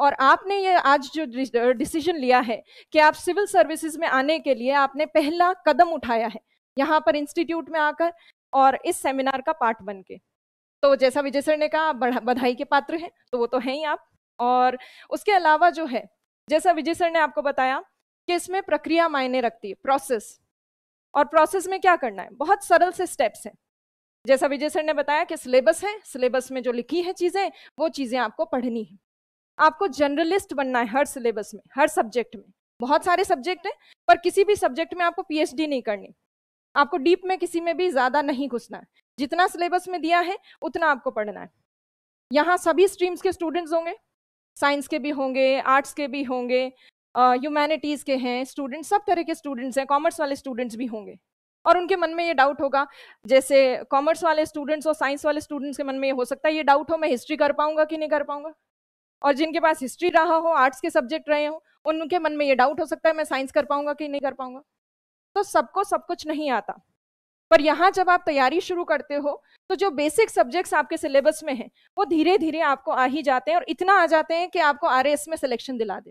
और आपने ये आज जो डिसीजन लिया है कि आप सिविल सर्विसेज में आने के लिए आपने पहला कदम उठाया है यहाँ पर इंस्टीट्यूट में आकर और इस सेमिनार का पार्ट बन के तो जैसा विजय सर ने कहा आप बधाई के पात्र हैं तो वो तो हैं ही आप और उसके अलावा जो है जैसा विजय सर ने आपको बताया कि इसमें प्रक्रिया मायने रखती है प्रोसेस और प्रोसेस में क्या करना है बहुत सरल से स्टेप्स हैं जैसा विजय सर ने बताया कि सिलेबस है सिलेबस में जो लिखी है चीज़ें वो चीज़ें आपको पढ़नी है आपको जर्नलिस्ट बनना है हर सिलेबस में हर सब्जेक्ट में बहुत सारे सब्जेक्ट हैं पर किसी भी सब्जेक्ट में आपको पीएचडी नहीं करनी आपको डीप में किसी में भी ज़्यादा नहीं घुसना है जितना सिलेबस में दिया है उतना आपको पढ़ना है यहाँ सभी स्ट्रीम्स के स्टूडेंट्स होंगे साइंस के भी होंगे आर्ट्स के भी होंगे ह्यूमैनिटीज़ के हैं स्टूडेंट्स सब तरह के स्टूडेंट्स हैं कॉमर्स वाले स्टूडेंट्स भी होंगे और उनके मन में ये डाउट होगा जैसे कॉमर्स वाले स्टूडेंट्स और साइंस वाले स्टूडेंट्स के मन में ये हो सकता है ये डाउट हो मैं हिस्ट्री कर पाऊंगा कि नहीं कर पाऊंगा और जिनके पास हिस्ट्री रहा हो आर्ट्स के सब्जेक्ट रहे हो उनके मन में ये डाउट हो सकता है मैं साइंस कर पाऊंगा कि नहीं कर पाऊंगा तो सबको सब कुछ नहीं आता पर यहाँ जब आप तैयारी शुरू करते हो तो जो बेसिक सब्जेक्ट्स आपके सिलेबस में हैं वो धीरे धीरे आपको आ ही जाते हैं और इतना आ जाते हैं कि आपको आर में सिलेक्शन दिला दे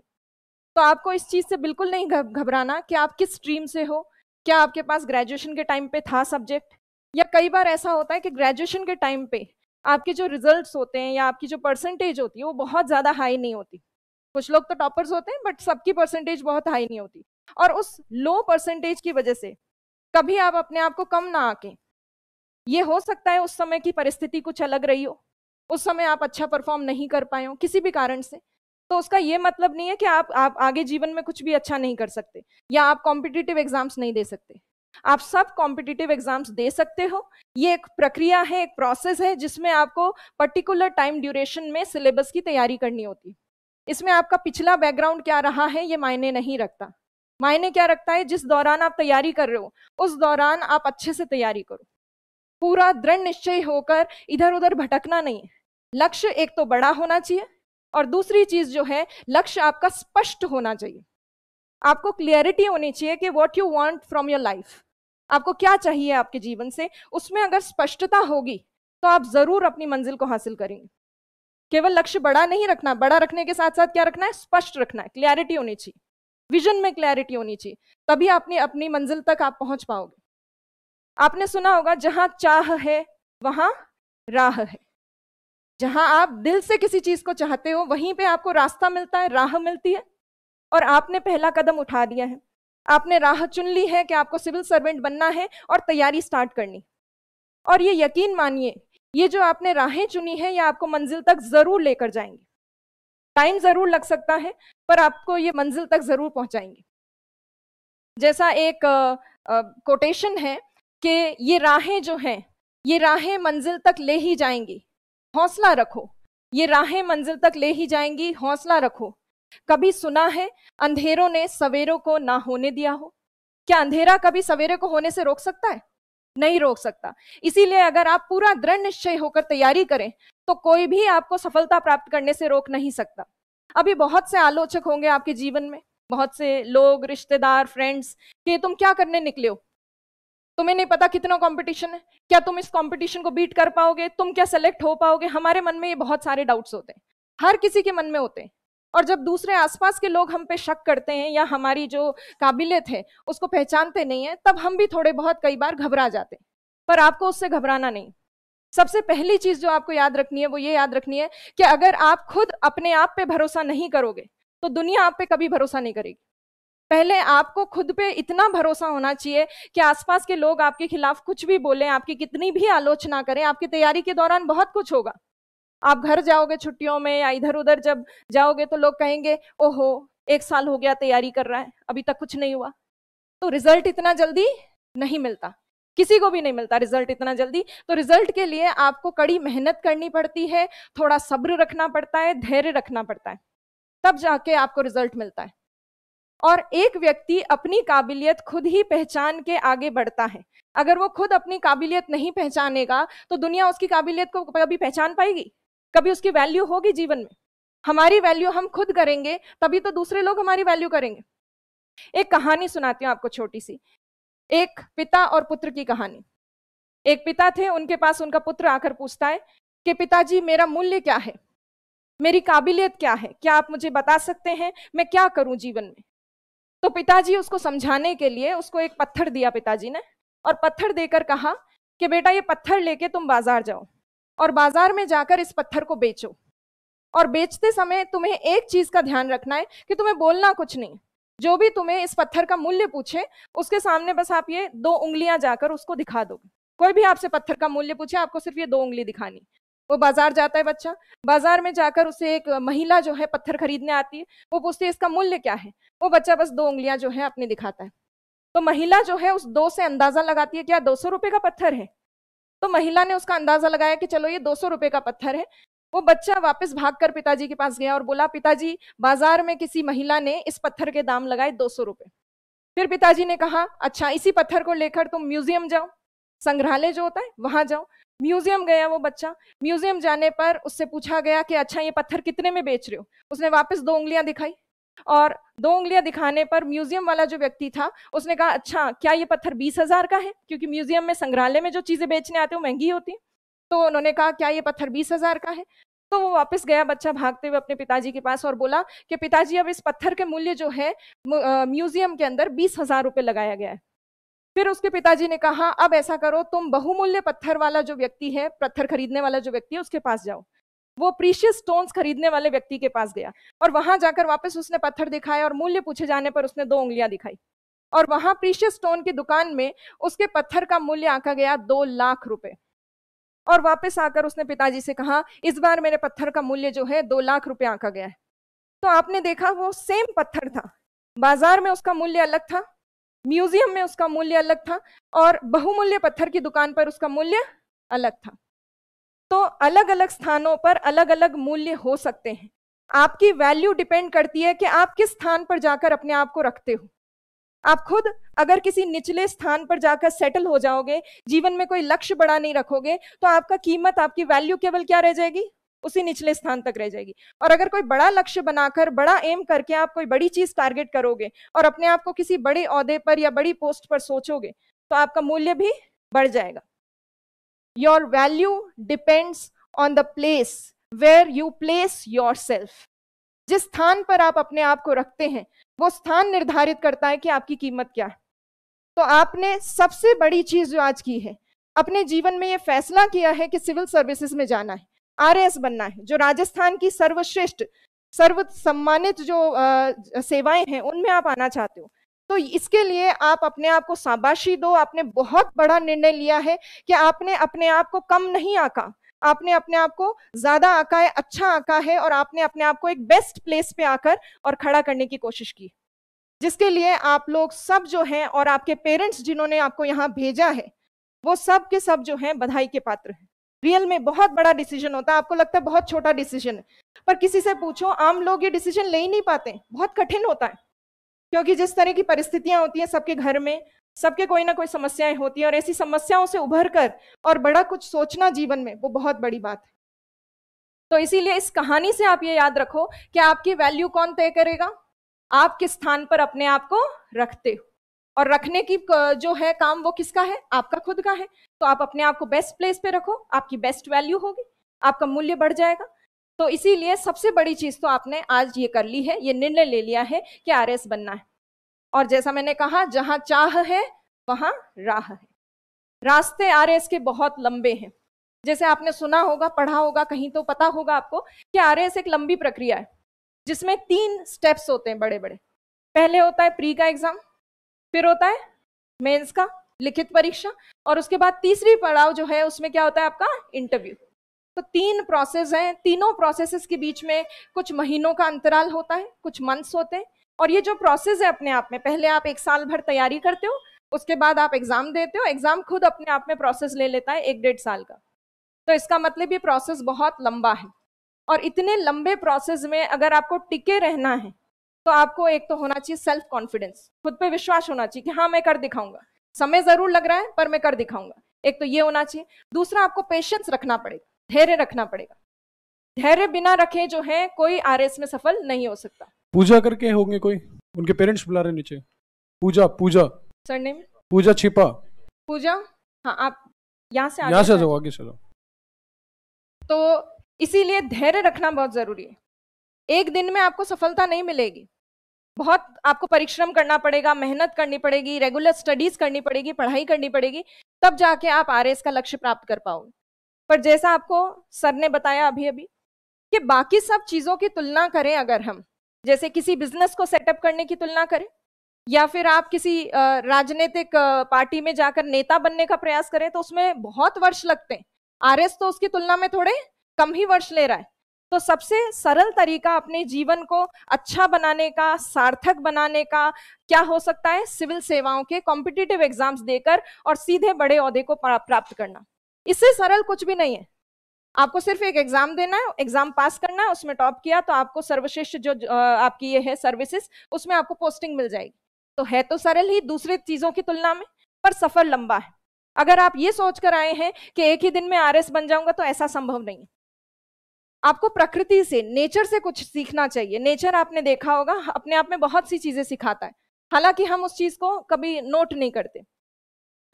तो आपको इस चीज़ से बिल्कुल नहीं घबराना कि आप किस स्ट्रीम से हो क्या आपके पास ग्रेजुएशन के टाइम पे था सब्जेक्ट या कई बार ऐसा होता है कि ग्रेजुएशन के टाइम पे आपके जो रिजल्ट्स होते हैं या आपकी जो परसेंटेज होती है वो बहुत ज़्यादा हाई नहीं होती कुछ लोग तो टॉपर्स होते हैं बट सबकी परसेंटेज बहुत हाई नहीं होती और उस लो परसेंटेज की वजह से कभी आप अपने आप को कम ना आके ये हो सकता है उस समय की परिस्थिति कुछ अलग रही हो उस समय आप अच्छा परफॉर्म नहीं कर पाए हो किसी भी कारण से तो उसका ये मतलब नहीं है कि आप आप आगे जीवन में कुछ भी अच्छा नहीं कर सकते या आप कॉम्पिटिटिव एग्जाम्स नहीं दे सकते आप सब कॉम्पिटिटिव एग्जाम्स दे सकते हो ये एक प्रक्रिया है एक प्रोसेस है जिसमें आपको पर्टिकुलर टाइम ड्यूरेशन में सिलेबस की तैयारी करनी होती इसमें आपका पिछला बैकग्राउंड क्या रहा है ये मायने नहीं रखता मायने क्या रखता है जिस दौरान आप तैयारी कर रहे हो उस दौरान आप अच्छे से तैयारी करो पूरा दृढ़ निश्चय होकर इधर उधर भटकना नहीं है लक्ष्य एक तो बड़ा होना चाहिए और दूसरी चीज जो है लक्ष्य आपका स्पष्ट होना चाहिए आपको क्लियरिटी होनी चाहिए कि what you want from your life आपको क्या चाहिए आपके जीवन से उसमें अगर स्पष्टता होगी तो आप ज़रूर अपनी मंजिल को हासिल करेंगे केवल लक्ष्य बड़ा नहीं रखना बड़ा रखने के साथ साथ क्या रखना है स्पष्ट रखना है क्लैरिटी होनी चाहिए विजन में क्लैरिटी होनी चाहिए तभी आपने अपनी मंजिल तक आप पहुंच पाओगे आपने सुना होगा जहां चाह है वहां राह है जहां आप दिल से किसी चीज को चाहते हो वहीं पे आपको रास्ता मिलता है राह मिलती है और आपने पहला कदम उठा दिया है आपने राह चुन ली है कि आपको सिविल सर्वेंट बनना है और तैयारी स्टार्ट करनी और ये यकीन मानिए ये जो आपने राहें चुनी है ये आपको मंजिल तक ज़रूर लेकर जाएंगी टाइम ज़रूर लग सकता है पर आपको ये मंजिल तक ज़रूर पहुंचाएंगे जैसा एक कोटेशन है कि ये राहें जो हैं ये राहें मंजिल तक ले ही जाएंगी हौसला रखो ये राहें मंजिल तक ले ही जाएंगी हौसला रखो कभी सुना है अंधेरों ने सवेरों को ना होने दिया हो क्या अंधेरा कभी सवेरे को होने से रोक सकता है नहीं रोक सकता इसीलिए अगर आप पूरा दृढ़ निश्चय होकर तैयारी करें तो कोई भी आपको सफलता प्राप्त करने से रोक नहीं सकता अभी बहुत से आलोचक होंगे आपके जीवन में बहुत से लोग रिश्तेदार फ्रेंड्स कि तुम क्या करने निकले हो तुम्हें नहीं पता कितना कंपटीशन है क्या तुम इस कंपटीशन को बीट कर पाओगे तुम क्या सेलेक्ट हो पाओगे हमारे मन में ये बहुत सारे डाउट्स होते हैं हर किसी के मन में होते हैं और जब दूसरे आसपास के लोग हम पे शक करते हैं या हमारी जो काबिलियत है उसको पहचानते नहीं है तब हम भी थोड़े बहुत कई बार घबरा जाते हैं पर आपको उससे घबराना नहीं सबसे पहली चीज जो आपको याद रखनी है वो ये याद रखनी है कि अगर आप खुद अपने आप पे भरोसा नहीं करोगे तो दुनिया आप पे कभी भरोसा नहीं करेगी पहले आपको खुद पे इतना भरोसा होना चाहिए कि आसपास के लोग आपके खिलाफ कुछ भी बोलें आपकी कितनी भी आलोचना करें आपकी तैयारी के दौरान बहुत कुछ होगा आप घर जाओगे छुट्टियों में या इधर उधर जब जाओगे तो लोग कहेंगे ओहो एक साल हो गया तैयारी कर रहा है अभी तक कुछ नहीं हुआ तो रिजल्ट इतना जल्दी नहीं मिलता किसी को भी नहीं मिलता रिजल्ट इतना जल्दी तो रिजल्ट के लिए आपको कड़ी मेहनत करनी पड़ती है थोड़ा सब्र रखना पड़ता है धैर्य रखना पड़ता है तब जाके आपको रिजल्ट मिलता है और एक व्यक्ति अपनी काबिलियत खुद ही पहचान के आगे बढ़ता है अगर वो खुद अपनी काबिलियत नहीं पहचानेगा तो दुनिया उसकी काबिलियत को कभी पहचान पाएगी कभी उसकी वैल्यू होगी जीवन में हमारी वैल्यू हम खुद करेंगे तभी तो दूसरे लोग हमारी वैल्यू करेंगे एक कहानी सुनाती हूँ आपको छोटी सी एक पिता और पुत्र की कहानी एक पिता थे उनके पास उनका पुत्र आकर पूछता है कि पिताजी मेरा मूल्य क्या है मेरी काबिलियत क्या है क्या आप मुझे बता सकते हैं मैं क्या करूं जीवन में तो पिताजी उसको समझाने के लिए उसको एक पत्थर दिया पिताजी ने और पत्थर देकर कहा कि बेटा ये पत्थर लेके तुम बाजार जाओ और बाजार में जाकर इस पत्थर को बेचो और बेचते समय तुम्हें एक चीज का ध्यान रखना है कि तुम्हें बोलना कुछ नहीं जो भी तुम्हें इस पत्थर का मूल्य पूछे उसके सामने बस आप ये दो उंगलियां जाकर उसको दिखा दो कोई भी आपसे पत्थर का मूल्य पूछे आपको सिर्फ ये दो उंगली दिखानी वो बाजार जाता है बच्चा बाजार में जाकर उसे एक महिला जो है पत्थर खरीदने आती है वो पूछती है इसका मूल्य क्या है वो बच्चा बस दो उंगलियां जो है अपनी दिखाता है तो महिला जो है उस दो से अंदाजा लगाती है क्या दो सौ रुपये का पत्थर है तो महिला ने उसका अंदाजा लगाया कि चलो ये दो सौ रुपये का पत्थर है वो बच्चा वापस भागकर पिताजी के पास गया और बोला पिताजी बाजार में किसी महिला ने इस पत्थर के दाम लगाए दो सौ रुपये फिर पिताजी ने कहा अच्छा इसी पत्थर को लेकर तुम म्यूजियम जाओ संग्रहालय जो होता है वहां जाओ म्यूजियम गया वो बच्चा म्यूजियम जाने पर उससे पूछा गया कि अच्छा ये पत्थर कितने में बेच रहे हो उसने वापस दो उंगलियां दिखाई और दो उंगलियां दिखाने पर म्यूजियम वाला जो व्यक्ति था उसने कहा अच्छा क्या ये पत्थर बीस हजार का है क्योंकि म्यूजियम में संग्रहालय में जो चीज़ें बेचने आते हैं वो महंगी होती हैं तो उन्होंने कहा क्या ये पत्थर बीस हजार का है तो वो वापस गया बच्चा भागते हुए अपने पिताजी के पास और बोला कि पिताजी अब इस पत्थर के मूल्य जो है म्यूजियम के अंदर बीस हजार रुपये लगाया गया है फिर उसके पिताजी ने कहा अब ऐसा करो तुम बहुमूल्य पत्थर वाला जो व्यक्ति है पत्थर खरीदने वाला जो व्यक्ति है उसके पास जाओ वो प्रीशियस स्टोन्स खरीदने वाले व्यक्ति के पास गया और वहां जाकर वापस उसने पत्थर दिखाया और मूल्य पूछे जाने पर उसने दो उंगलियां दिखाई और वहां प्रीशियस स्टोन की दुकान में उसके पत्थर का मूल्य आंका गया दो लाख रुपए और वापस आकर उसने पिताजी से कहा इस बार मेरे पत्थर का मूल्य जो है दो लाख रुपए आंका गया है तो आपने देखा वो सेम पत्थर था बाजार में उसका मूल्य अलग था म्यूजियम में उसका मूल्य अलग था और बहुमूल्य पत्थर की दुकान पर उसका मूल्य अलग था तो अलग अलग स्थानों पर अलग अलग मूल्य हो सकते हैं आपकी वैल्यू डिपेंड करती है कि आप किस स्थान पर जाकर अपने आप को रखते हो आप खुद अगर किसी निचले स्थान पर जाकर सेटल हो जाओगे जीवन में कोई लक्ष्य बड़ा नहीं रखोगे तो आपका कीमत आपकी वैल्यू केवल क्या रह जाएगी उसी निचले स्थान तक रह जाएगी और अगर कोई बड़ा लक्ष्य बनाकर बड़ा एम करके आप कोई बड़ी चीज टारगेट करोगे और अपने आप को किसी बड़े अहदे पर या बड़ी पोस्ट पर सोचोगे तो आपका मूल्य भी बढ़ जाएगा Your value depends on the place where you place yourself. जिस स्थान पर आप अपने आप को रखते हैं वो स्थान निर्धारित करता है कि आपकी कीमत क्या है तो आपने सबसे बड़ी चीज जो आज की है अपने जीवन में ये फैसला किया है कि सिविल सर्विसेज में जाना है एस बनना है जो राजस्थान की सर्वश्रेष्ठ सर्व सम्मानित जो आ, सेवाएं हैं उनमें आप आना चाहते हो तो इसके लिए आप अपने आप को शाबाशी दो आपने बहुत बड़ा निर्णय लिया है कि आपने अपने आप को कम नहीं आका आपने अपने आप को ज्यादा आका है अच्छा आका है और आपने अपने आप को एक बेस्ट प्लेस पे आकर और खड़ा करने की कोशिश की जिसके लिए आप लोग सब जो हैं और आपके पेरेंट्स जिन्होंने आपको यहाँ भेजा है वो सब के सब जो हैं बधाई के पात्र हैं रियल में बहुत बड़ा डिसीजन होता है आपको लगता है बहुत छोटा डिसीजन है पर किसी से पूछो आम लोग ये डिसीजन ले ही नहीं पाते बहुत कठिन होता है क्योंकि जिस तरह की परिस्थितियां होती हैं सबके घर में सबके कोई ना कोई समस्याएं होती हैं और ऐसी समस्याओं से उभर कर और बड़ा कुछ सोचना जीवन में वो बहुत बड़ी बात है तो इसीलिए इस कहानी से आप ये याद रखो कि आपकी वैल्यू कौन तय करेगा आप किस स्थान पर अपने आप को रखते हो और रखने की जो है काम वो किसका है आपका खुद का है तो आप अपने आप को बेस्ट प्लेस पे रखो आपकी बेस्ट वैल्यू होगी आपका मूल्य बढ़ जाएगा तो इसीलिए सबसे बड़ी चीज़ तो आपने आज ये कर ली है ये निर्णय ले लिया है कि आर बनना है और जैसा मैंने कहा जहाँ चाह है वहाँ राह है रास्ते आर के बहुत लंबे हैं जैसे आपने सुना होगा पढ़ा होगा कहीं तो पता होगा आपको कि आर एक लंबी प्रक्रिया है जिसमें तीन स्टेप्स होते हैं बड़े बड़े पहले होता है प्री का एग्जाम फिर होता है मेंस का लिखित परीक्षा और उसके बाद तीसरी पड़ाव जो है उसमें क्या होता है आपका इंटरव्यू तो तीन प्रोसेस हैं तीनों प्रोसेसेस के बीच में कुछ महीनों का अंतराल होता है कुछ मंथ्स होते हैं और ये जो प्रोसेस है अपने आप में पहले आप एक साल भर तैयारी करते हो उसके बाद आप एग्जाम देते हो एग्जाम खुद अपने आप में प्रोसेस ले लेता है एक डेढ़ साल का तो इसका मतलब ये प्रोसेस बहुत लंबा है और इतने लंबे प्रोसेस में अगर आपको टिके रहना है तो आपको एक तो होना चाहिए सेल्फ कॉन्फिडेंस खुद पे विश्वास होना चाहिए कि हाँ मैं कर दिखाऊंगा समय जरूर लग रहा है पर मैं कर दिखाऊंगा एक तो ये होना चाहिए दूसरा आपको पेशेंस रखना पड़ेगा धैर्य रखना पड़ेगा धैर्य बिना रखे जो है कोई आर में सफल नहीं हो सकता पूजा करके होंगे कोई उनके पेरेंट्स बुला रहे नीचे पूजा पूजा सरनेम पूजा छिपा पूजा हाँ आप यहाँ से यहाँ से जाओ आगे चलो तो इसीलिए धैर्य रखना बहुत जरूरी है एक दिन में आपको सफलता नहीं मिलेगी बहुत आपको परिश्रम करना पड़ेगा मेहनत करनी पड़ेगी रेगुलर स्टडीज करनी पड़ेगी पढ़ाई करनी पड़ेगी तब जाके आप आर का लक्ष्य प्राप्त कर पाओगे पर जैसा आपको सर ने बताया अभी अभी कि बाकी सब चीज़ों की तुलना करें अगर हम जैसे किसी बिजनेस को सेटअप करने की तुलना करें या फिर आप किसी राजनीतिक पार्टी में जाकर नेता बनने का प्रयास करें तो उसमें बहुत वर्ष लगते हैं आरएस तो उसकी तुलना में थोड़े कम ही वर्ष ले रहा है तो सबसे सरल तरीका अपने जीवन को अच्छा बनाने का सार्थक बनाने का क्या हो सकता है सिविल सेवाओं के कॉम्पिटिटिव एग्जाम्स देकर और सीधे बड़े अहदे को प्राप्त करना इससे सरल कुछ भी नहीं है आपको सिर्फ एक एग्जाम देना है एग्जाम पास करना है उसमें टॉप किया तो आपको सर्वश्रेष्ठ जो आपकी ये है सर्विसेज उसमें आपको पोस्टिंग मिल जाएगी तो है तो सरल ही दूसरे चीज़ों की तुलना में पर सफ़र लंबा है अगर आप ये सोच कर आए हैं कि एक ही दिन में आर बन जाऊंगा तो ऐसा संभव नहीं है आपको प्रकृति से नेचर से कुछ सीखना चाहिए नेचर आपने देखा होगा अपने आप में बहुत सी चीज़ें सिखाता है हालांकि हम उस चीज़ को कभी नोट नहीं करते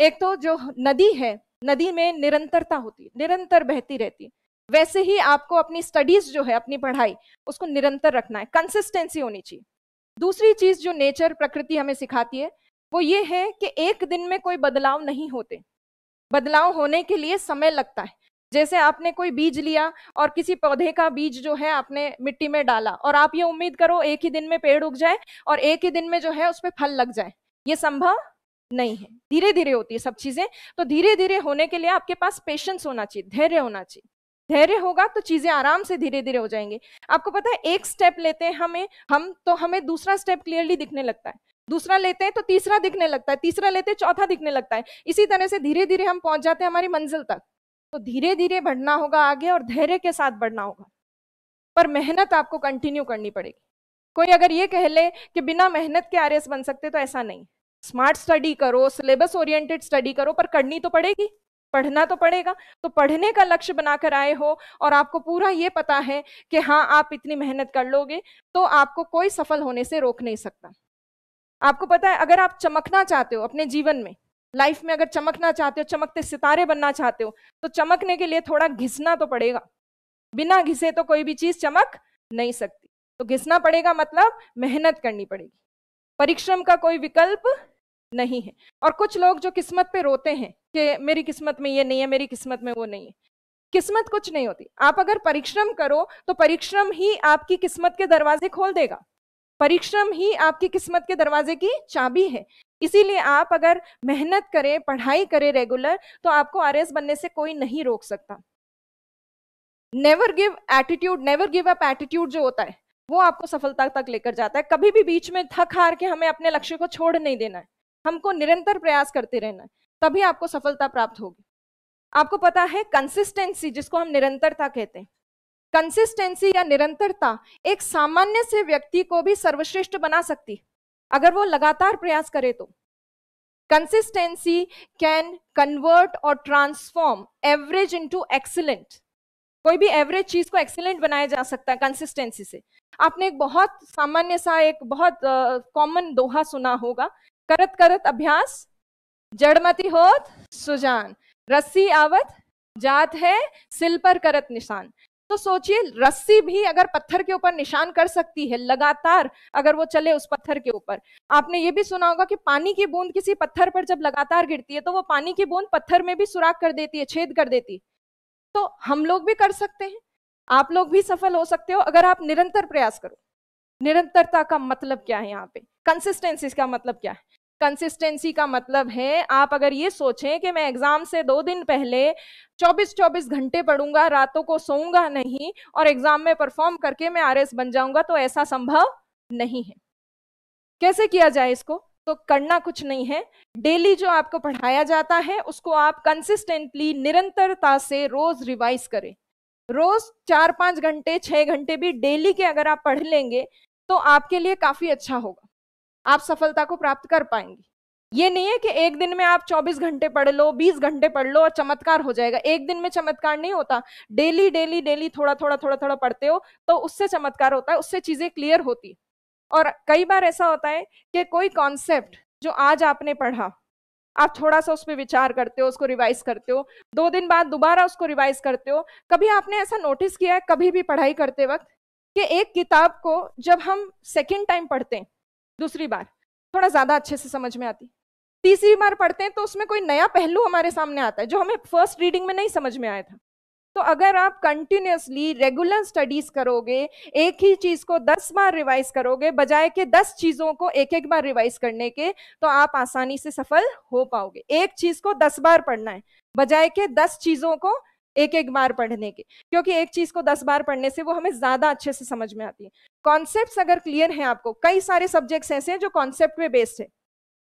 एक तो जो नदी है नदी में निरंतरता होती है निरंतर बहती रहती है वैसे ही आपको अपनी स्टडीज जो है अपनी पढ़ाई उसको निरंतर रखना है कंसिस्टेंसी होनी चाहिए दूसरी चीज जो नेचर प्रकृति हमें सिखाती है वो ये है कि एक दिन में कोई बदलाव नहीं होते बदलाव होने के लिए समय लगता है जैसे आपने कोई बीज लिया और किसी पौधे का बीज जो है आपने मिट्टी में डाला और आप ये उम्मीद करो एक ही दिन में पेड़ उग जाए और एक ही दिन में जो है उस पर फल लग जाए ये संभव नहीं है धीरे धीरे होती है सब चीजें तो धीरे धीरे होने के लिए आपके पास पेशेंस होना चाहिए धैर्य होना चाहिए धैर्य होगा तो चीजें आराम से धीरे धीरे हो जाएंगे आपको पता है एक स्टेप लेते हैं हमें हम तो हमें दूसरा स्टेप क्लियरली दिखने लगता है दूसरा लेते हैं तो तीसरा दिखने लगता है तीसरा लेते हैं चौथा दिखने लगता है इसी तरह से धीरे धीरे हम पहुंच जाते हैं हमारी मंजिल तक तो धीरे धीरे बढ़ना होगा आगे और धैर्य के साथ बढ़ना होगा पर मेहनत आपको कंटिन्यू करनी पड़ेगी कोई अगर ये कह ले कि बिना मेहनत के आर बन सकते तो ऐसा नहीं स्मार्ट स्टडी करो सिलेबस ओरिएंटेड स्टडी करो पर करनी तो पड़ेगी पढ़ना तो पड़ेगा तो पढ़ने का लक्ष्य बनाकर आए हो और आपको पूरा ये पता है कि हाँ आप इतनी मेहनत कर लोगे तो आपको कोई सफल होने से रोक नहीं सकता आपको पता है अगर आप चमकना चाहते हो अपने जीवन में लाइफ में अगर चमकना चाहते हो चमकते सितारे बनना चाहते हो तो चमकने के लिए थोड़ा घिसना तो पड़ेगा बिना घिसे तो कोई भी चीज चमक नहीं सकती तो घिसना पड़ेगा मतलब मेहनत करनी पड़ेगी परिश्रम का कोई विकल्प नहीं है और कुछ लोग जो किस्मत पे रोते हैं कि मेरी किस्मत में ये नहीं है मेरी किस्मत में वो नहीं है किस्मत कुछ नहीं होती आप अगर परिश्रम करो तो परिश्रम ही आपकी किस्मत के दरवाजे खोल देगा परिश्रम ही आपकी किस्मत के दरवाजे की चाबी है इसीलिए आप अगर मेहनत करें पढ़ाई करें रेगुलर तो आपको आर बनने से कोई नहीं रोक सकता never give attitude never give up attitude जो होता है वो आपको सफलता तक लेकर जाता है कभी भी बीच में थक हार के हमें अपने लक्ष्य को छोड़ नहीं देना है हमको निरंतर प्रयास करते रहना तभी आपको सफलता प्राप्त होगी आपको पता है कंसिस्टेंसी जिसको हम निरंतरता कहते हैं कंसिस्टेंसी या निरंतरता एक सामान्य से व्यक्ति को भी सर्वश्रेष्ठ बना सकती अगर वो लगातार प्रयास करे तो कंसिस्टेंसी कैन कन्वर्ट और ट्रांसफॉर्म एवरेज इनटू एक्सीलेंट कोई भी एवरेज चीज को एक्सीलेंट बनाया जा सकता है कंसिस्टेंसी से आपने एक बहुत सामान्य सा एक बहुत कॉमन uh, दोहा सुना होगा करत करत अभ्यास जड़मती होत सुजान रस्सी आवत जात है सिल पर करत निशान तो सोचिए रस्सी भी अगर पत्थर के ऊपर निशान कर सकती है लगातार अगर वो चले उस पत्थर के ऊपर आपने ये भी सुना होगा कि पानी की बूंद किसी पत्थर पर जब लगातार गिरती है तो वो पानी की बूंद पत्थर में भी सुराख कर देती है छेद कर देती तो हम लोग भी कर सकते हैं आप लोग भी सफल हो सकते हो अगर आप निरंतर प्रयास करो निरंतरता का मतलब क्या है यहाँ पे कंसिस्टेंसी का मतलब क्या है कंसिस्टेंसी का मतलब है आप अगर ये सोचें कि मैं एग्ज़ाम से दो दिन पहले 24-24 घंटे पढ़ूंगा रातों को सोऊंगा नहीं और एग्ज़ाम में परफॉर्म करके मैं आर बन जाऊंगा तो ऐसा संभव नहीं है कैसे किया जाए इसको तो करना कुछ नहीं है डेली जो आपको पढ़ाया जाता है उसको आप कंसिस्टेंटली निरंतरता से रोज रिवाइज करें रोज चार पाँच घंटे छः घंटे भी डेली के अगर आप पढ़ लेंगे तो आपके लिए काफ़ी अच्छा होगा आप सफलता को प्राप्त कर पाएंगी ये नहीं है कि एक दिन में आप 24 घंटे पढ़ लो 20 घंटे पढ़ लो और चमत्कार हो जाएगा एक दिन में चमत्कार नहीं होता डेली डेली डेली थोड़ा थोड़ा थोड़ा थोड़ा पढ़ते हो तो उससे चमत्कार होता है उससे चीज़ें क्लियर होती है और कई बार ऐसा होता है कि कोई कॉन्सेप्ट जो आज आपने पढ़ा आप थोड़ा सा उस पर विचार करते हो उसको रिवाइज करते हो दो दिन बाद दोबारा उसको रिवाइज करते हो कभी आपने ऐसा नोटिस किया है कभी भी पढ़ाई करते वक्त कि एक किताब को जब हम सेकेंड टाइम पढ़ते हैं दूसरी बार थोड़ा ज़्यादा अच्छे से समझ में आती तीसरी बार पढ़ते हैं तो उसमें कोई नया पहलू हमारे सामने आता है जो हमें फर्स्ट रीडिंग में नहीं समझ में आया था तो अगर आप कंटिन्यूसली रेगुलर स्टडीज करोगे एक ही चीज को दस बार रिवाइज करोगे बजाय के दस चीजों को एक एक बार रिवाइज करने के तो आप आसानी से सफल हो पाओगे एक चीज को दस बार पढ़ना है बजाय के दस चीजों को एक एक बार पढ़ने के क्योंकि एक चीज को दस बार पढ़ने से वो हमें ज्यादा अच्छे से समझ में आती है कॉन्सेप्ट अगर क्लियर है आपको कई सारे सब्जेक्ट्स ऐसे हैं जो कॉन्सेप्ट पे बेस्ड है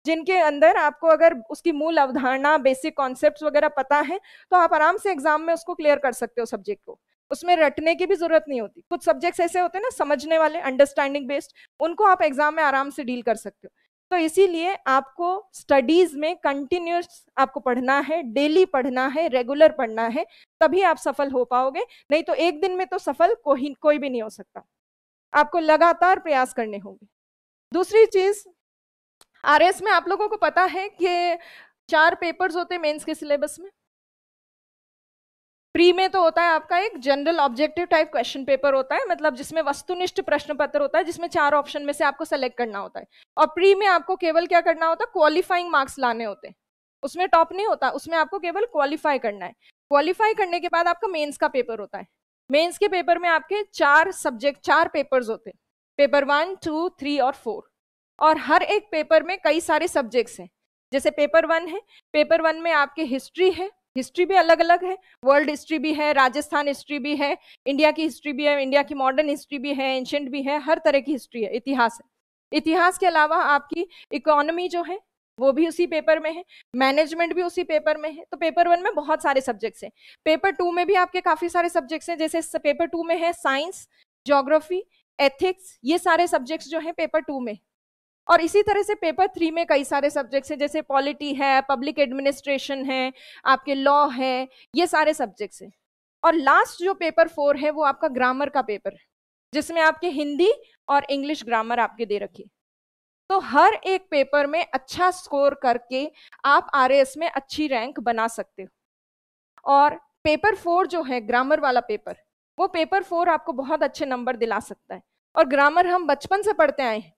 जिनके अंदर आपको अगर उसकी मूल अवधारणा बेसिक कॉन्सेप्ट वगैरह पता है तो आप आराम से एग्जाम में उसको क्लियर कर सकते हो सब्जेक्ट को उसमें रटने की भी जरूरत नहीं होती कुछ सब्जेक्ट्स ऐसे होते हैं ना समझने वाले अंडरस्टैंडिंग बेस्ड उनको आप एग्जाम में आराम से डील कर सकते हो तो इसीलिए आपको स्टडीज में कंटिन्यूस आपको पढ़ना है डेली पढ़ना है रेगुलर पढ़ना है तभी आप सफल हो पाओगे नहीं तो एक दिन में तो सफल कोई कोई भी नहीं हो सकता आपको लगातार प्रयास करने होंगे दूसरी चीज़ आरएस में आप लोगों को पता है कि चार पेपर्स होते हैं मेंस के सिलेबस में प्री में तो होता है आपका एक general objective type question paper होता है मतलब जिसमें वस्तुनिष्ठ प्रश्न पत्र होता है जिसमें चार ऑप्शन में से आपको सेलेक्ट करना होता है और प्री में आपको केवल क्या करना होता है क्वालिफाइंग मार्क्स लाने होते हैं उसमें टॉप नहीं होता उसमें आपको केवल क्वालिफाई करना है क्वालिफाई करने के बाद आपका मेंस का पेपर होता है मेंस के पेपर में आपके चार सब्जेक्ट चार पेपर्स होते हैं पेपर वन टू थ्री और फोर और हर एक पेपर में कई सारे सब्जेक्ट्स हैं जैसे पेपर वन है पेपर वन में आपके हिस्ट्री है हिस्ट्री भी अलग अलग है वर्ल्ड हिस्ट्री भी है राजस्थान हिस्ट्री भी है इंडिया की हिस्ट्री भी है इंडिया की मॉडर्न हिस्ट्री भी है एंशंट भी है हर तरह की हिस्ट्री है इतिहास है इतिहास के अलावा आपकी इकोनॉमी जो है वो भी उसी पेपर में है मैनेजमेंट भी उसी पेपर में है तो पेपर वन में बहुत सारे सब्जेक्ट्स हैं पेपर टू में भी आपके काफ़ी सारे सब्जेक्ट्स हैं जैसे पेपर टू में है साइंस जोग्राफी एथिक्स ये सारे सब्जेक्ट्स जो हैं पेपर टू में और इसी तरह से पेपर थ्री में कई सारे सब्जेक्ट्स हैं जैसे पॉलिटी है पब्लिक एडमिनिस्ट्रेशन है आपके लॉ है ये सारे सब्जेक्ट्स हैं और लास्ट जो पेपर फोर है वो आपका ग्रामर का पेपर है जिसमें आपके हिंदी और इंग्लिश ग्रामर आपके दे रखी तो हर एक पेपर में अच्छा स्कोर करके आप आर में अच्छी रैंक बना सकते हो और पेपर फोर जो है ग्रामर वाला पेपर वो पेपर फोर आपको बहुत अच्छे नंबर दिला सकता है और ग्रामर हम बचपन से पढ़ते आए हैं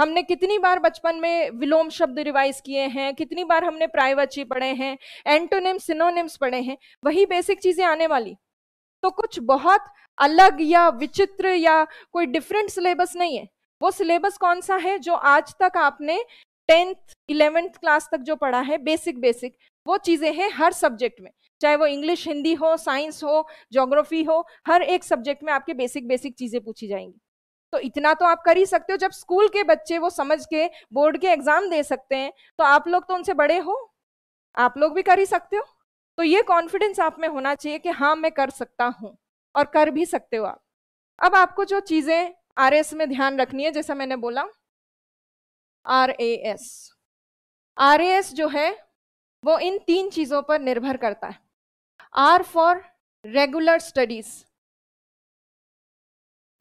हमने कितनी बार बचपन में विलोम शब्द रिवाइज किए हैं कितनी बार हमने प्रायवाची पढ़े हैं एंटोनिम्स सिनोनिम्स पढ़े हैं वही बेसिक चीज़ें आने वाली तो कुछ बहुत अलग या विचित्र या कोई डिफरेंट सिलेबस नहीं है वो सिलेबस कौन सा है जो आज तक आपने टेंथ इलेवेंथ क्लास तक जो पढ़ा है बेसिक बेसिक वो चीज़ें हैं हर सब्जेक्ट में चाहे वो इंग्लिश हिंदी हो साइंस हो जोग्राफी हो हर एक सब्जेक्ट में आपके बेसिक बेसिक चीज़ें पूछी जाएंगी तो इतना तो आप कर ही सकते हो जब स्कूल के बच्चे वो समझ के बोर्ड के एग्जाम दे सकते हैं तो आप लोग तो उनसे बड़े हो आप लोग भी कर ही सकते हो तो ये कॉन्फिडेंस आप में होना चाहिए कि हाँ मैं कर सकता हूँ और कर भी सकते हो आप अब आपको जो चीज़ें आर एस में ध्यान रखनी है जैसा मैंने बोला R A S R A S जो है वो इन तीन चीज़ों पर निर्भर करता है आर फॉर रेगुलर स्टडीज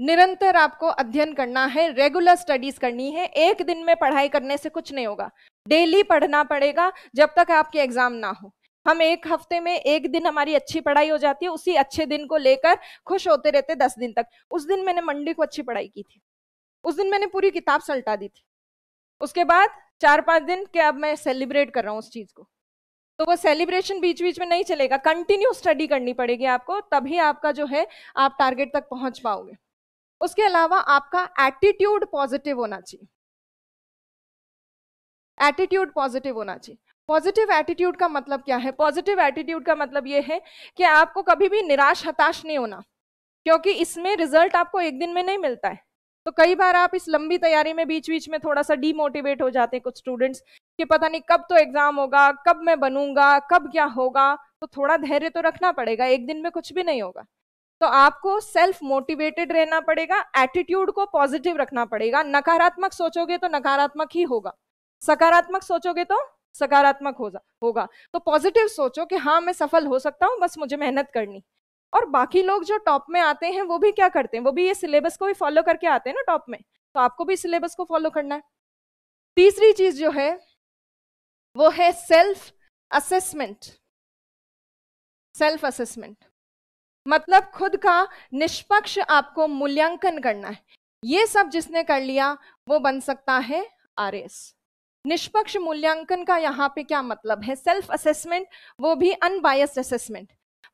निरंतर आपको अध्ययन करना है रेगुलर स्टडीज करनी है एक दिन में पढ़ाई करने से कुछ नहीं होगा डेली पढ़ना पड़ेगा जब तक आपके एग्जाम ना हो हम एक हफ्ते में एक दिन हमारी अच्छी पढ़ाई हो जाती है उसी अच्छे दिन को लेकर खुश होते रहते दस दिन तक उस दिन मैंने मंडे को अच्छी पढ़ाई की थी उस दिन मैंने पूरी किताब सलटा दी थी उसके बाद चार पाँच दिन के अब मैं सेलिब्रेट कर रहा हूँ उस चीज़ को तो वो सेलिब्रेशन बीच बीच में नहीं चलेगा कंटिन्यू स्टडी करनी पड़ेगी आपको तभी आपका जो है आप टारगेट तक पहुंच पाओगे उसके अलावा आपका एटीट्यूड पॉजिटिव होना चाहिए एटीट्यूड पॉजिटिव होना चाहिए पॉजिटिव एटीट्यूड का मतलब क्या है पॉजिटिव एटीट्यूड का मतलब ये है कि आपको कभी भी निराश हताश नहीं होना क्योंकि इसमें रिजल्ट आपको एक दिन में नहीं मिलता है तो कई बार आप इस लंबी तैयारी में बीच बीच में थोड़ा सा डीमोटिवेट हो जाते हैं कुछ स्टूडेंट्स कि पता नहीं कब तो एग्जाम होगा कब मैं बनूंगा कब क्या होगा तो थोड़ा धैर्य तो रखना पड़ेगा एक दिन में कुछ भी नहीं होगा तो आपको सेल्फ मोटिवेटेड रहना पड़ेगा एटीट्यूड को पॉजिटिव रखना पड़ेगा नकारात्मक सोचोगे तो नकारात्मक ही होगा सकारात्मक सोचोगे तो सकारात्मक हो होगा तो पॉजिटिव सोचो कि हाँ मैं सफल हो सकता हूँ बस मुझे मेहनत करनी और बाकी लोग जो टॉप में आते हैं वो भी क्या करते हैं वो भी ये सिलेबस को भी फॉलो करके आते हैं ना टॉप में तो आपको भी सिलेबस को फॉलो करना है तीसरी चीज जो है वो है सेल्फ असेसमेंट सेल्फ असेसमेंट मतलब खुद का निष्पक्ष आपको मूल्यांकन करना है ये सब जिसने कर लिया वो बन सकता है आर एस निष्पक्ष मूल्यांकन का यहाँ पे क्या मतलब है सेल्फ असेसमेंट वो भी अनबायस्ड असेसमेंट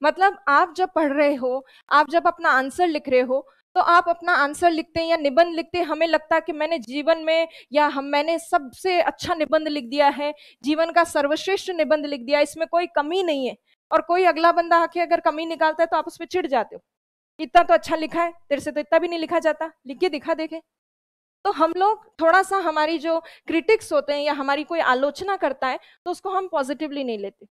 मतलब आप जब पढ़ रहे हो आप जब अपना आंसर लिख रहे हो तो आप अपना आंसर लिखते हैं या निबंध लिखते हैं हमें लगता है कि मैंने जीवन में या हम मैंने सबसे अच्छा निबंध लिख दिया है जीवन का सर्वश्रेष्ठ निबंध लिख दिया इसमें कोई कमी नहीं है और कोई अगला बंदा आके अगर कमी निकालता है तो आप उस पर चिढ़ जाते हो इतना तो अच्छा लिखा है तेरे से तो इतना भी नहीं लिखा जाता लिख के दिखा देखे तो हम लोग थोड़ा सा हमारी जो क्रिटिक्स होते हैं या हमारी कोई आलोचना करता है तो उसको हम पॉजिटिवली नहीं लेते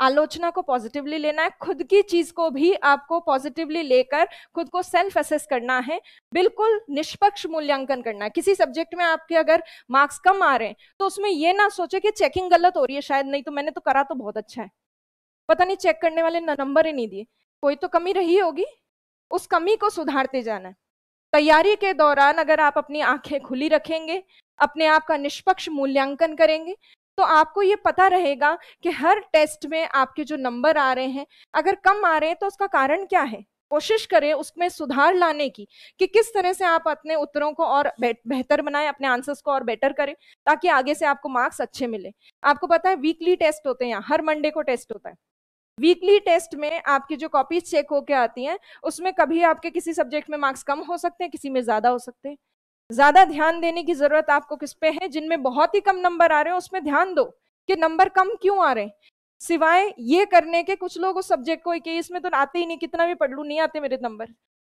आलोचना को पॉजिटिवली लेना है खुद की चीज को भी आपको पॉजिटिवली लेकर खुद को सेल्फ असेस करना है बिल्कुल निष्पक्ष मूल्यांकन करना है किसी सब्जेक्ट में आपके अगर मार्क्स कम आ रहे हैं तो उसमें यह ना सोचे कि चेकिंग गलत हो रही है शायद नहीं तो मैंने तो करा तो बहुत अच्छा है पता नहीं चेक करने वाले नंबर ही नहीं दिए कोई तो कमी रही होगी उस कमी को सुधारते जाना है तैयारी के दौरान अगर आप अपनी आंखें खुली रखेंगे अपने आप का निष्पक्ष मूल्यांकन करेंगे तो आपको ये पता रहेगा कि हर टेस्ट में आपके जो नंबर आ रहे हैं अगर कम आ रहे हैं तो उसका कारण क्या है कोशिश करें उसमें सुधार लाने की कि किस तरह से आप अपने उत्तरों को और बेहतर बनाएं अपने आंसर्स को और बेटर करें ताकि आगे से आपको मार्क्स अच्छे मिले आपको पता है वीकली टेस्ट होते हैं यहाँ हर मंडे को टेस्ट होता है वीकली टेस्ट में आपकी जो कॉपीज चेक होके आती हैं उसमें कभी आपके किसी सब्जेक्ट में मार्क्स कम हो सकते हैं किसी में ज़्यादा हो सकते हैं ज़्यादा ध्यान देने की ज़रूरत आपको किस पे है जिनमें बहुत ही कम नंबर आ रहे हैं उसमें ध्यान दो कि नंबर कम क्यों आ रहे हैं सिवाय ये करने के कुछ लोग उस सब्जेक्ट को कि इसमें तो आते ही नहीं कितना भी पढ़ लूँ नहीं आते मेरे नंबर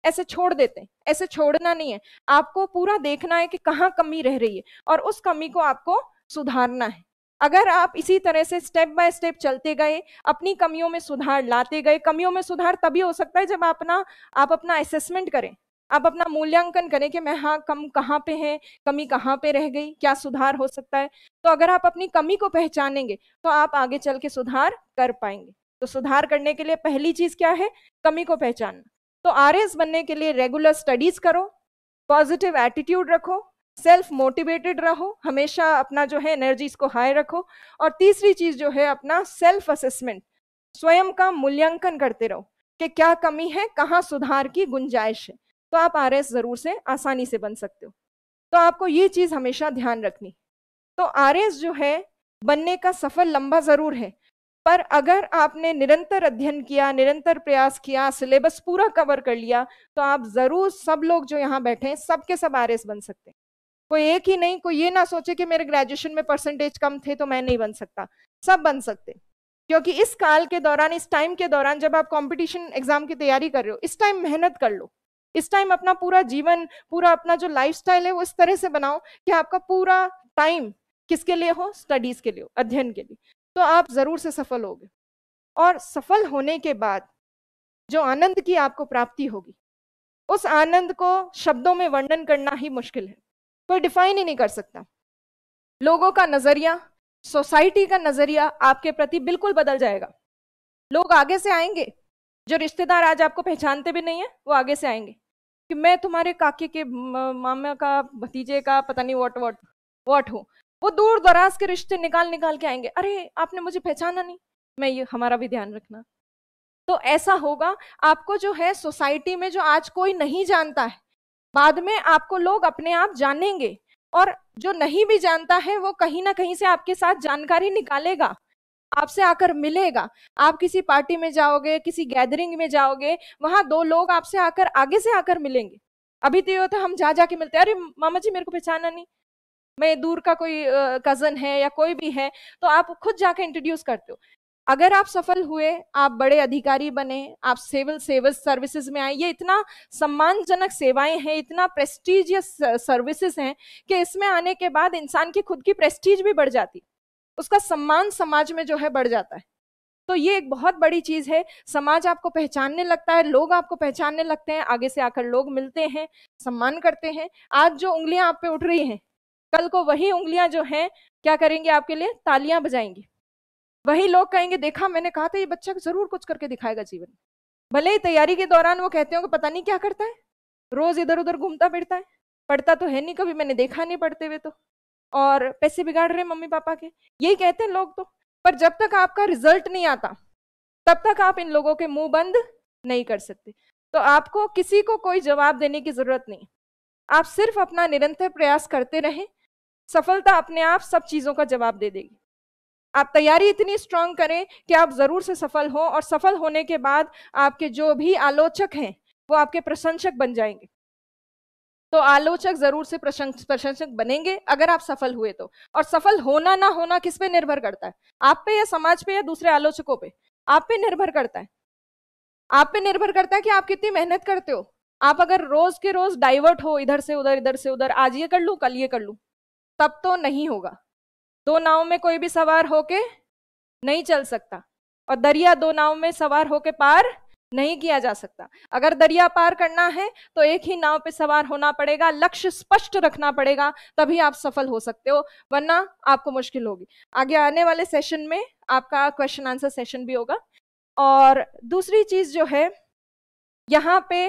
ऐसे छोड़ देते हैं ऐसे छोड़ना नहीं है आपको पूरा देखना है कि कहाँ कमी रह रही है और उस कमी को आपको सुधारना है अगर आप इसी तरह से स्टेप बाय स्टेप चलते गए अपनी कमियों में सुधार लाते गए कमियों में सुधार तभी हो सकता है जब आप अपना आप अपना असेसमेंट करें आप अपना मूल्यांकन करें कि मैं हाँ कम कहाँ पे है कमी कहाँ पे रह गई क्या सुधार हो सकता है तो अगर आप अपनी कमी को पहचानेंगे तो आप आगे चल के सुधार कर पाएंगे तो सुधार करने के लिए पहली चीज क्या है कमी को पहचानना तो आर बनने के लिए रेगुलर स्टडीज करो पॉजिटिव एटीट्यूड रखो सेल्फ मोटिवेटेड रहो हमेशा अपना जो है एनर्जीज को हाई रखो और तीसरी चीज़ जो है अपना सेल्फ असेसमेंट स्वयं का मूल्यांकन करते रहो कि क्या कमी है कहाँ सुधार की गुंजाइश है तो आप आर ज़रूर से आसानी से बन सकते हो तो आपको ये चीज़ हमेशा ध्यान रखनी तो आर जो है बनने का सफर लंबा ज़रूर है पर अगर आपने निरंतर अध्ययन किया निरंतर प्रयास किया सिलेबस पूरा कवर कर लिया तो आप ज़रूर सब लोग जो यहाँ बैठे हैं सबके सब आर बन सकते हैं कोई एक ही नहीं कोई ये ना सोचे कि मेरे ग्रेजुएशन में परसेंटेज कम थे तो मैं नहीं बन सकता सब बन सकते क्योंकि इस काल के दौरान इस टाइम के दौरान जब आप कंपटीशन एग्जाम की तैयारी कर रहे हो इस टाइम मेहनत कर लो इस टाइम अपना पूरा जीवन पूरा अपना जो लाइफस्टाइल है वो इस तरह से बनाओ कि आपका पूरा टाइम किसके लिए हो स्टडीज के लिए अध्ययन के लिए तो आप जरूर से सफल होगे और सफल होने के बाद जो आनंद की आपको प्राप्ति होगी उस आनंद को शब्दों में वर्णन करना ही मुश्किल है कोई डिफाइन ही नहीं कर सकता लोगों का नज़रिया सोसाइटी का नज़रिया आपके प्रति बिल्कुल बदल जाएगा लोग आगे से आएंगे जो रिश्तेदार आज आपको पहचानते भी नहीं है वो आगे से आएंगे कि मैं तुम्हारे काके के मामा का भतीजे का पता नहीं वॉट वॉट वॉट हूँ वो दूर दराज के रिश्ते निकाल निकाल के आएंगे अरे आपने मुझे पहचाना नहीं मैं ये हमारा भी ध्यान रखना तो ऐसा होगा आपको जो है सोसाइटी में जो आज कोई नहीं जानता है बाद में आपको लोग अपने आप जानेंगे और जो नहीं भी जानता है वो कहीं ना कहीं से आपके साथ जानकारी निकालेगा आपसे आकर मिलेगा आप किसी पार्टी में जाओगे किसी गैदरिंग में जाओगे वहां दो लोग आपसे आकर आगे से आकर मिलेंगे अभी तो ये होता हम जा जाके मिलते हैं अरे मामा जी मेरे को पहचाना नहीं मैं दूर का कोई कजन है या कोई भी है तो आप खुद जाके इंट्रोड्यूस करते हो अगर आप सफल हुए आप बड़े अधिकारी बने आप सिविल सेवस सर्विसेज में आए ये इतना सम्मानजनक सेवाएं हैं इतना प्रेस्टिजियस सर्विसेज हैं कि इसमें आने के बाद इंसान की खुद की प्रेस्टीज भी बढ़ जाती उसका सम्मान समाज में जो है बढ़ जाता है तो ये एक बहुत बड़ी चीज है समाज आपको पहचानने लगता है लोग आपको पहचानने लगते हैं आगे से आकर लोग मिलते हैं सम्मान करते हैं आज जो उंगलियां आप पे उठ रही हैं कल को वही उंगलियां जो हैं क्या करेंगे आपके लिए तालियां बजाएंगी वही लोग कहेंगे देखा मैंने कहा था ये बच्चा जरूर कुछ करके दिखाएगा जीवन भले ही तैयारी के दौरान वो कहते हो कि पता नहीं क्या करता है रोज इधर उधर घूमता फिरता है पढ़ता तो है नहीं कभी मैंने देखा नहीं पढ़ते हुए तो और पैसे बिगाड़ रहे मम्मी पापा के यही कहते हैं लोग तो पर जब तक आपका रिजल्ट नहीं आता तब तक आप इन लोगों के मुंह बंद नहीं कर सकते तो आपको किसी को कोई जवाब देने की जरूरत नहीं आप सिर्फ अपना निरंतर प्रयास करते रहें सफलता अपने आप सब चीज़ों का जवाब दे देगी आप तैयारी इतनी स्ट्रांग करें कि आप ज़रूर से सफल हों और सफल होने के बाद आपके जो भी आलोचक हैं वो आपके प्रशंसक बन जाएंगे तो आलोचक ज़रूर से प्रशंसक बनेंगे अगर आप सफल हुए तो और सफल होना ना होना किस पे निर्भर करता है आप पे या समाज पे या दूसरे आलोचकों पे आप पे निर्भर करता है आप पे निर्भर करता है कि आप कितनी मेहनत करते हो आप अगर रोज के रोज डाइवर्ट हो इधर से उधर इधर से उधर आज ये कर लूँ कल ये कर लू तब तो नहीं होगा दो नाव में कोई भी सवार होके नहीं चल सकता और दरिया दो नाव में सवार होके पार नहीं किया जा सकता अगर दरिया पार करना है तो एक ही नाव पे सवार होना पड़ेगा लक्ष्य स्पष्ट रखना पड़ेगा तभी आप सफल हो सकते हो वरना आपको मुश्किल होगी आगे आने वाले सेशन में आपका क्वेश्चन आंसर सेशन भी होगा और दूसरी चीज जो है यहाँ पे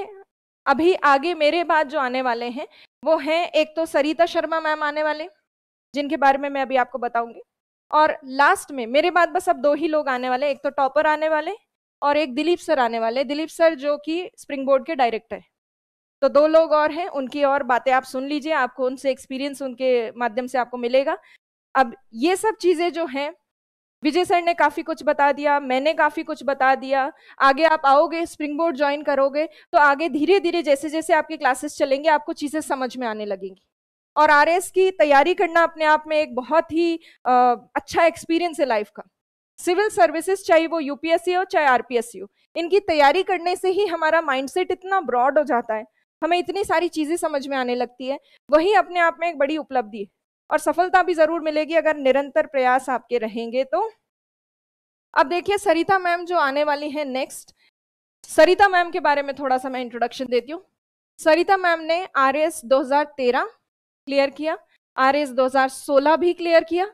अभी आगे मेरे बाद जो आने वाले हैं वो हैं एक तो सरिता शर्मा मैम आने वाले जिनके बारे में मैं अभी आपको बताऊंगी और लास्ट में मेरे बाद बस अब दो ही लोग आने वाले एक तो टॉपर आने वाले और एक दिलीप सर आने वाले दिलीप सर जो कि स्प्रिंग बोर्ड के डायरेक्टर है तो दो लोग और हैं उनकी और बातें आप सुन लीजिए आपको उनसे एक्सपीरियंस उनके माध्यम से आपको मिलेगा अब ये सब चीज़ें जो हैं विजय सर ने काफ़ी कुछ बता दिया मैंने काफ़ी कुछ बता दिया आगे आप आओगे स्प्रिंग बोर्ड ज्वाइन करोगे तो आगे धीरे धीरे जैसे जैसे आपकी क्लासेस चलेंगे आपको चीज़ें समझ में आने लगेंगी और आर की तैयारी करना अपने आप में एक बहुत ही आ, अच्छा एक्सपीरियंस है लाइफ का सिविल सर्विसेज चाहे वो यूपीएससी हो चाहे आर हो इनकी तैयारी करने से ही हमारा माइंडसेट इतना ब्रॉड हो जाता है हमें इतनी सारी चीज़ें समझ में आने लगती है वही अपने आप में एक बड़ी उपलब्धि है और सफलता भी ज़रूर मिलेगी अगर निरंतर प्रयास आपके रहेंगे तो अब देखिए सरिता मैम जो आने वाली है नेक्स्ट सरिता मैम के बारे में थोड़ा सा मैं इंट्रोडक्शन देती हूँ सरिता मैम ने आर एस क्लियर किया आर 2016 भी क्लियर किया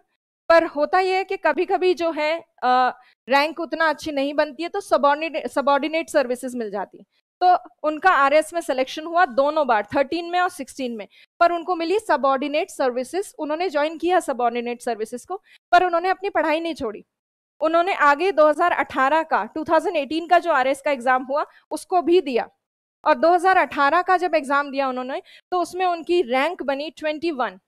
पर होता यह है कि कभी कभी जो है आ, रैंक उतना अच्छी नहीं बनती है तो सबॉर्डिनेट सबॉर्डिनेट सर्विसेज मिल जाती है तो उनका आर में सिलेक्शन हुआ दोनों बार 13 में और 16 में पर उनको मिली सबॉर्डिनेट सर्विसेज उन्होंने ज्वाइन किया सबॉर्डिनेट सर्विसेज को पर उन्होंने अपनी पढ़ाई नहीं छोड़ी उन्होंने आगे 2018 का 2018 का जो आर का एग्जाम हुआ उसको भी दिया और 2018 का जब एग्ज़ाम दिया उन्होंने तो उसमें उनकी रैंक बनी 21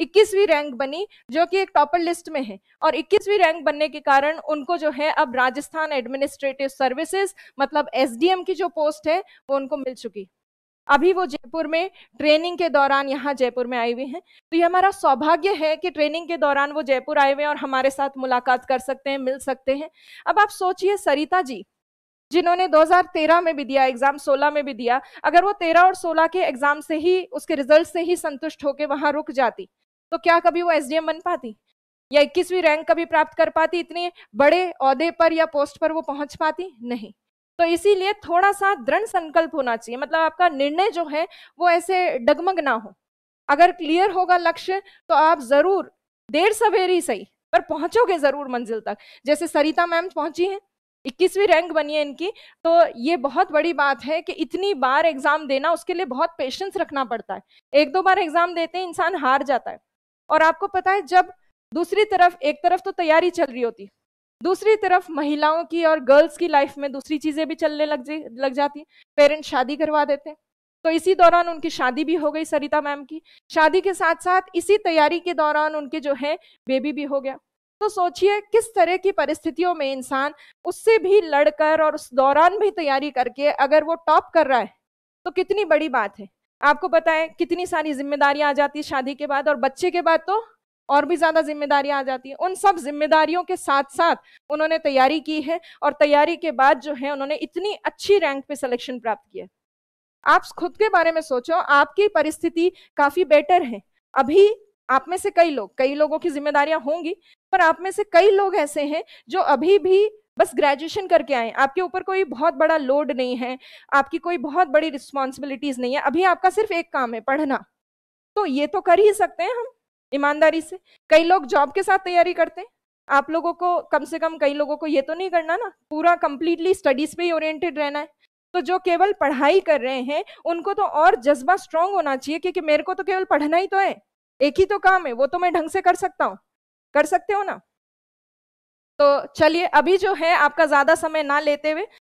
इक्कीसवीं रैंक बनी जो कि एक टॉपर लिस्ट में है और इक्कीसवीं रैंक बनने के कारण उनको जो है अब राजस्थान एडमिनिस्ट्रेटिव सर्विसेज मतलब एसडीएम की जो पोस्ट है वो उनको मिल चुकी अभी वो जयपुर में ट्रेनिंग के दौरान यहाँ जयपुर में आई हुई हैं तो ये हमारा सौभाग्य है कि ट्रेनिंग के दौरान वो जयपुर आए हुए हैं और हमारे साथ मुलाकात कर सकते हैं मिल सकते हैं अब आप सोचिए सरिता जी जिन्होंने 2013 में भी दिया एग्जाम 16 में भी दिया अगर वो 13 और 16 के एग्जाम से ही उसके रिजल्ट से ही संतुष्ट होकर वहां रुक जाती तो क्या कभी वो एस बन पाती या इक्कीसवीं रैंक कभी प्राप्त कर पाती इतने बड़े औहदे पर या पोस्ट पर वो पहुंच पाती नहीं तो इसीलिए थोड़ा सा दृढ़ संकल्प होना चाहिए मतलब आपका निर्णय जो है वो ऐसे डगमग ना हो अगर क्लियर होगा लक्ष्य तो आप जरूर देर सवेरी सही पर पहुंचोगे जरूर मंजिल तक जैसे सरिता मैम पहुंची हैं इक्कीसवीं रैंक बनी है इनकी तो ये बहुत बड़ी बात है कि इतनी बार एग्जाम देना उसके लिए बहुत पेशेंस रखना पड़ता है एक दो बार एग्जाम देते हैं इंसान हार जाता है और आपको पता है जब दूसरी तरफ एक तरफ तो तैयारी चल रही होती दूसरी तरफ महिलाओं की और गर्ल्स की लाइफ में दूसरी चीजें भी चलने लग लग जाती पेरेंट्स शादी करवा देते हैं तो इसी दौरान उनकी शादी भी हो गई सरिता मैम की शादी के साथ साथ इसी तैयारी के दौरान उनके जो है बेबी भी हो गया तो सोचिए किस तरह की परिस्थितियों में इंसान उससे भी लड़कर और उस दौरान भी तैयारी करके अगर वो टॉप कर रहा है तो कितनी बड़ी बात है आपको पता है कितनी सारी जिम्मेदारियां आ जाती है शादी के बाद और बच्चे के बाद तो और भी ज़्यादा जिम्मेदारियां आ जाती हैं उन सब जिम्मेदारियों के साथ साथ उन्होंने तैयारी की है और तैयारी के बाद जो है उन्होंने इतनी अच्छी रैंक पे सिलेक्शन प्राप्त किया आप खुद के बारे में सोचो आपकी परिस्थिति काफ़ी बेटर है अभी आप में से कई लोग कई लोगों की जिम्मेदारियां होंगी पर आप में से कई लोग ऐसे हैं जो अभी भी बस ग्रेजुएशन करके आए आपके ऊपर कोई बहुत बड़ा लोड नहीं है आपकी कोई बहुत बड़ी रिस्पॉन्सिबिलिटीज नहीं है अभी आपका सिर्फ एक काम है पढ़ना तो ये तो कर ही सकते हैं हम ईमानदारी से कई लोग जॉब के साथ तैयारी करते हैं आप लोगों को कम से कम कई लोगों को ये तो नहीं करना ना पूरा कंप्लीटली स्टडीज पे ही ओरिएंटेड रहना है तो जो केवल पढ़ाई कर रहे हैं उनको तो और जज्बा स्ट्रांग होना चाहिए क्योंकि मेरे को तो केवल पढ़ना ही तो है एक ही तो काम है वो तो मैं ढंग से कर सकता हूँ कर सकते हो ना तो चलिए अभी जो है आपका ज्यादा समय ना लेते हुए